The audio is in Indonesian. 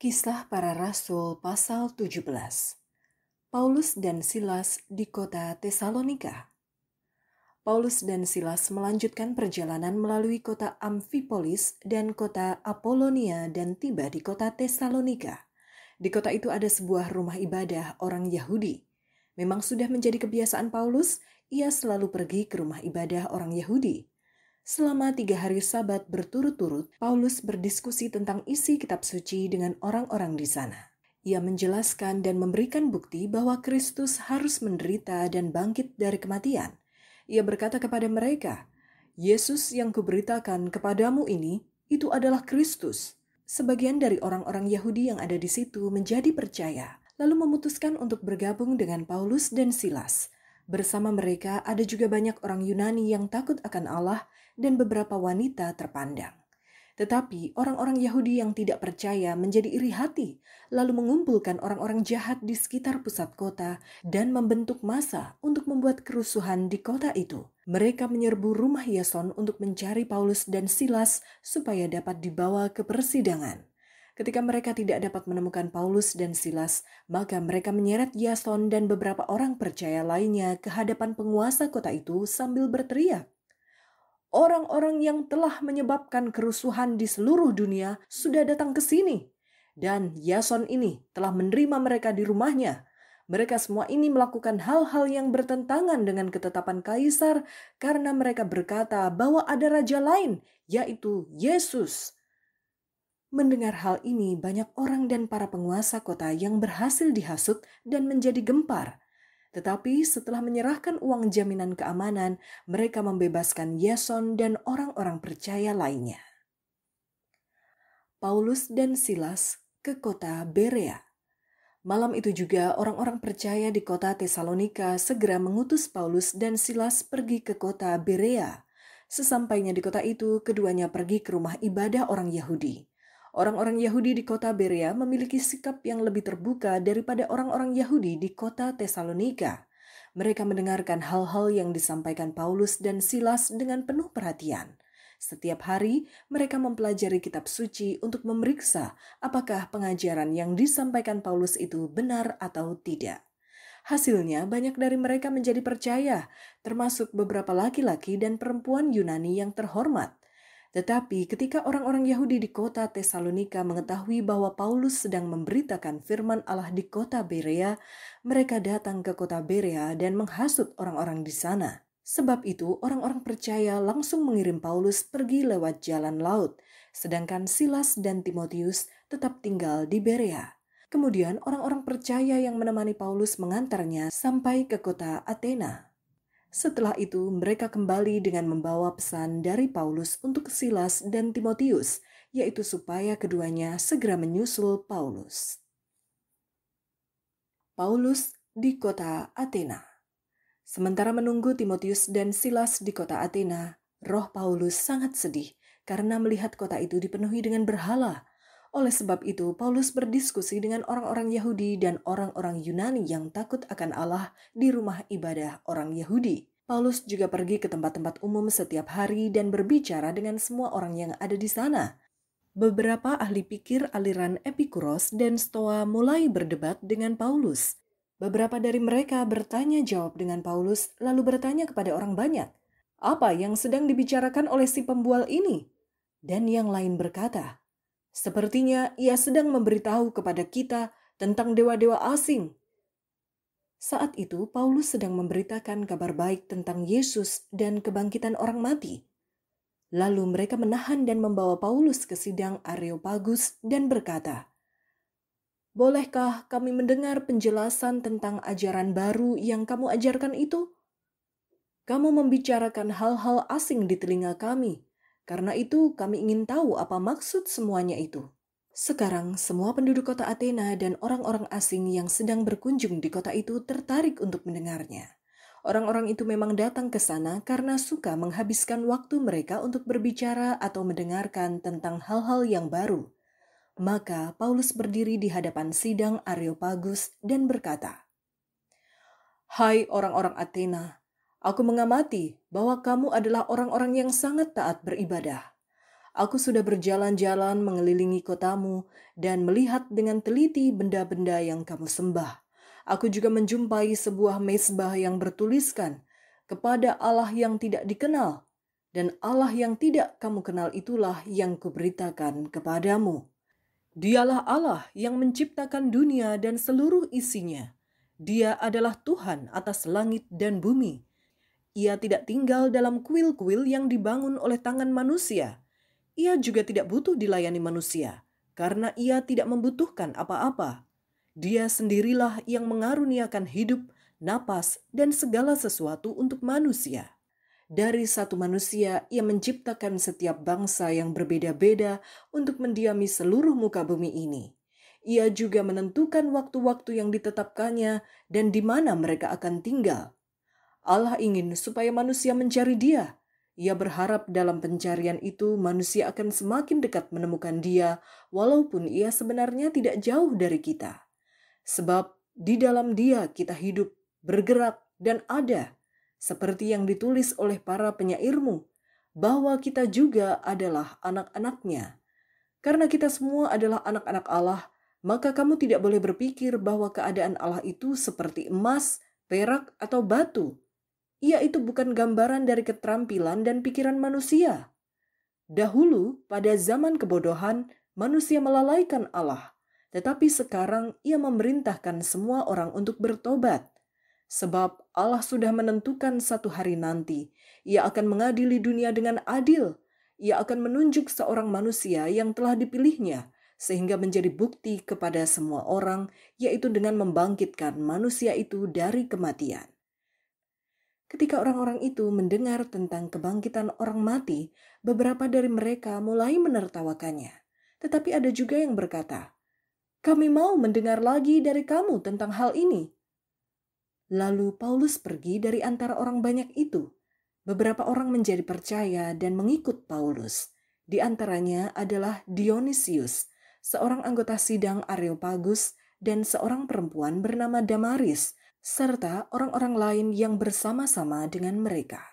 Kisah para Rasul pasal 17. Paulus dan Silas di kota Tesalonika. Paulus dan Silas melanjutkan perjalanan melalui kota Amphipolis dan kota Apolonia dan tiba di kota Tesalonika. Di kota itu ada sebuah rumah ibadah orang Yahudi. Memang sudah menjadi kebiasaan Paulus, ia selalu pergi ke rumah ibadah orang Yahudi. Selama tiga hari sabat berturut-turut, Paulus berdiskusi tentang isi kitab suci dengan orang-orang di sana. Ia menjelaskan dan memberikan bukti bahwa Kristus harus menderita dan bangkit dari kematian. Ia berkata kepada mereka, "Yesus yang kuberitakan kepadamu ini, itu adalah Kristus." Sebagian dari orang-orang Yahudi yang ada di situ menjadi percaya, lalu memutuskan untuk bergabung dengan Paulus dan Silas Bersama mereka ada juga banyak orang Yunani yang takut akan Allah dan beberapa wanita terpandang. Tetapi orang-orang Yahudi yang tidak percaya menjadi iri hati, lalu mengumpulkan orang-orang jahat di sekitar pusat kota dan membentuk massa untuk membuat kerusuhan di kota itu. Mereka menyerbu rumah Yason untuk mencari Paulus dan Silas supaya dapat dibawa ke persidangan. Ketika mereka tidak dapat menemukan Paulus dan Silas, maka mereka menyeret Yason dan beberapa orang percaya lainnya ke hadapan penguasa kota itu sambil berteriak. Orang-orang yang telah menyebabkan kerusuhan di seluruh dunia sudah datang ke sini, dan Yason ini telah menerima mereka di rumahnya. Mereka semua ini melakukan hal-hal yang bertentangan dengan ketetapan kaisar karena mereka berkata bahwa ada raja lain, yaitu Yesus Mendengar hal ini, banyak orang dan para penguasa kota yang berhasil dihasut dan menjadi gempar. Tetapi setelah menyerahkan uang jaminan keamanan, mereka membebaskan Yason dan orang-orang percaya lainnya. Paulus dan Silas ke kota Berea. Malam itu juga orang-orang percaya di kota Tesalonika segera mengutus Paulus dan Silas pergi ke kota Berea. Sesampainya di kota itu, keduanya pergi ke rumah ibadah orang Yahudi. Orang-orang Yahudi di kota Berea memiliki sikap yang lebih terbuka daripada orang-orang Yahudi di kota Tesalonika. Mereka mendengarkan hal-hal yang disampaikan Paulus dan Silas dengan penuh perhatian. Setiap hari, mereka mempelajari kitab suci untuk memeriksa apakah pengajaran yang disampaikan Paulus itu benar atau tidak. Hasilnya, banyak dari mereka menjadi percaya, termasuk beberapa laki-laki dan perempuan Yunani yang terhormat. Tetapi ketika orang-orang Yahudi di kota Tesalonika mengetahui bahwa Paulus sedang memberitakan firman Allah di kota Berea, mereka datang ke kota Berea dan menghasut orang-orang di sana. Sebab itu, orang-orang percaya langsung mengirim Paulus pergi lewat jalan laut, sedangkan Silas dan Timotius tetap tinggal di Berea. Kemudian, orang-orang percaya yang menemani Paulus mengantarnya sampai ke kota Athena. Setelah itu, mereka kembali dengan membawa pesan dari Paulus untuk Silas dan Timotius, yaitu supaya keduanya segera menyusul Paulus. Paulus di kota Athena. Sementara menunggu Timotius dan Silas di kota Athena, roh Paulus sangat sedih karena melihat kota itu dipenuhi dengan berhala oleh sebab itu, Paulus berdiskusi dengan orang-orang Yahudi dan orang-orang Yunani yang takut akan Allah di rumah ibadah orang Yahudi. Paulus juga pergi ke tempat-tempat umum setiap hari dan berbicara dengan semua orang yang ada di sana. Beberapa ahli pikir aliran Epikuros dan Stoa mulai berdebat dengan Paulus. Beberapa dari mereka bertanya jawab dengan Paulus, lalu bertanya kepada orang banyak, "Apa yang sedang dibicarakan oleh si pembual ini?" Dan yang lain berkata, Sepertinya ia sedang memberitahu kepada kita tentang dewa-dewa asing. Saat itu, Paulus sedang memberitakan kabar baik tentang Yesus dan kebangkitan orang mati. Lalu mereka menahan dan membawa Paulus ke sidang Areopagus dan berkata, "Bolehkah kami mendengar penjelasan tentang ajaran baru yang kamu ajarkan itu? Kamu membicarakan hal-hal asing di telinga kami, karena itu kami ingin tahu apa maksud semuanya itu. Sekarang, semua penduduk kota Athena dan orang-orang asing yang sedang berkunjung di kota itu tertarik untuk mendengarnya. Orang-orang itu memang datang ke sana karena suka menghabiskan waktu mereka untuk berbicara atau mendengarkan tentang hal-hal yang baru. Maka Paulus berdiri di hadapan sidang Areopagus dan berkata, "Hai orang-orang Athena, Aku mengamati bahwa kamu adalah orang-orang yang sangat taat beribadah. Aku sudah berjalan-jalan mengelilingi kotamu dan melihat dengan teliti benda-benda yang kamu sembah. Aku juga menjumpai sebuah mesbah yang bertuliskan kepada Allah yang tidak dikenal dan Allah yang tidak kamu kenal itulah yang kuberitakan kepadamu. Dialah Allah yang menciptakan dunia dan seluruh isinya. Dia adalah Tuhan atas langit dan bumi ia tidak tinggal dalam kuil-kuil yang dibangun oleh tangan manusia. Ia juga tidak butuh dilayani manusia, karena ia tidak membutuhkan apa-apa. Dia sendirilah yang mengaruniakan hidup, napas, dan segala sesuatu untuk manusia. Dari satu manusia, ia menciptakan setiap bangsa yang berbeda-beda untuk mendiami seluruh muka bumi ini. Ia juga menentukan waktu-waktu yang ditetapkannya dan di mana mereka akan tinggal, Allah ingin supaya manusia mencari Dia. Ia berharap dalam pencarian itu manusia akan semakin dekat menemukan Dia, walaupun ia sebenarnya tidak jauh dari kita. Sebab di dalam Dia kita hidup, bergerak, dan ada, seperti yang ditulis oleh para penyairmu, bahwa kita juga adalah anak-anaknya. Karena kita semua adalah anak-anak Allah, maka kamu tidak boleh berpikir bahwa keadaan Allah itu seperti emas, perak, atau batu ia itu bukan gambaran dari keterampilan dan pikiran manusia. Dahulu, pada zaman kebodohan, manusia melalaikan Allah, tetapi sekarang ia memerintahkan semua orang untuk bertobat. Sebab Allah sudah menentukan satu hari nanti, ia akan mengadili dunia dengan adil. Ia akan menunjuk seorang manusia yang telah dipilihnya, sehingga menjadi bukti kepada semua orang, yaitu dengan membangkitkan manusia itu dari kematian. Ketika orang-orang itu mendengar tentang kebangkitan orang mati, beberapa dari mereka mulai menertawakannya. Tetapi ada juga yang berkata, "Kami mau mendengar lagi dari kamu tentang hal ini." Lalu Paulus pergi dari antara orang banyak itu. Beberapa orang menjadi percaya dan mengikut Paulus. Di antaranya adalah Dionysius, seorang anggota sidang Areopagus, dan seorang perempuan bernama Damaris, serta orang-orang lain yang bersama-sama dengan mereka.